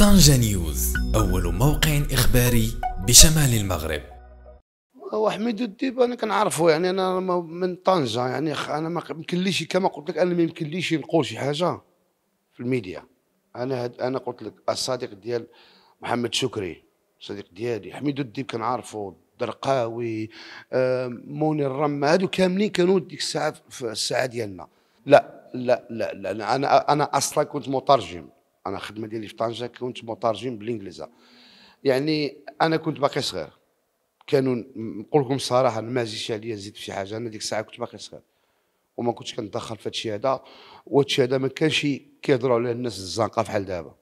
طنجة نيوز أول موقع إخباري بشمال المغرب هو حميد الديب انا كنعرفو يعني انا من طنجه يعني انا ما يمكن ليش كما قلت لك انا ما يمكن ليش نقول شي حاجه في الميديا انا هد انا قلت لك الصديق ديال محمد شكري صديق ديالي حميد الديب كنعرفو الدرقاوي موني الرم هادو كاملين كانوا ديك الساعه في الساعه ديالنا لا لا لا لا انا انا اصلا كنت مترجم انا الخدمه ديالي في طنجه كنت مترجم بالانجليزه يعني انا كنت باقي صغير كانوا نقول لكم الصراحه ما جيش عليا نزيد في شي حاجه انا ديك الساعه كنت باقي صغير وما كنتش كندخل في هادشي هذا وهادشي هذا ما كانش كيهضروا عليه الناس الزنقه بحال دابا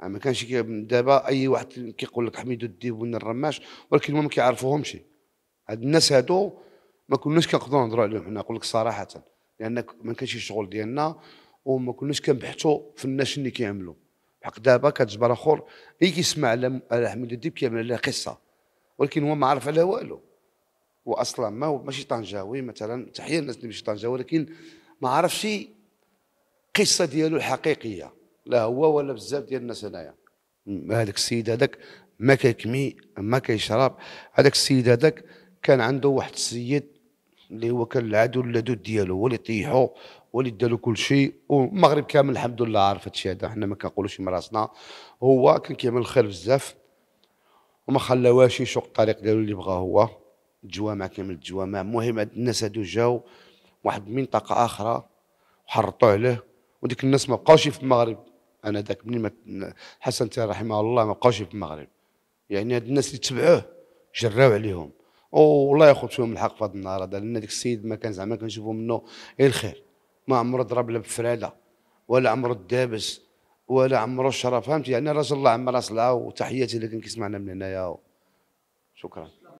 يعني ما كانش دابا اي واحد كيقول لك حميدو الديب ولا الرماش ولكن ما كيعرفوهمش هاد الناس هادو ما كناش كنقدروا نهضروا عليهم حنا نقول لك صراحه لان ما كانش الشغل ديالنا وما كناش كنبحثوا في الناس اللي كيعملوا حق دابا كتجبر اخر اي كيسمع على حميد الديب كيعمل عليه قصه ولكن هو ما عارف عليه والو هو اصلا ما هو ماشي طنجاوي مثلا تحيه الناس اللي ماشي طنجاوي ولكن ما عرفش قصة ديالو الحقيقيه لا هو ولا بزاف ديال الناس هنايا هذاك السيد هذاك ما كيكمي ما كيشرب هذاك السيد هذاك كان عنده واحد السيد اللي هو كان العدو اللدود ديالو هو اللي طيحو هو اللي دالو كل شيء والمغرب كامل الحمد لله عارف هادشي هذا حنا ما كنقولوش من راسنا هو كان كيعمل الخير بزاف وما خلاوهش يشق الطريق ديالو اللي بغا هو الجوامع كامل الجوامع المهم هاد الناس هادو جاو واحد منطقه اخرى وحرطوا عليه وديك الناس ما بقاوش في المغرب انا ذاك مني ما حسن رحمه الله ما بقاوش في المغرب يعني هاد الناس اللي تبعوه جراو عليهم والله ياخذ فيهم الحق في هذا النهار هذا لان داك السيد ما كان زعما كنشوفوا منه غير الخير ما عمره ضرب لا بفراده ولا عمره دابس ولا عمره شرف فهمت يعني راجل الله عمره صلاه وتحياتي اللي كان كيسمعنا من هنايا شكرا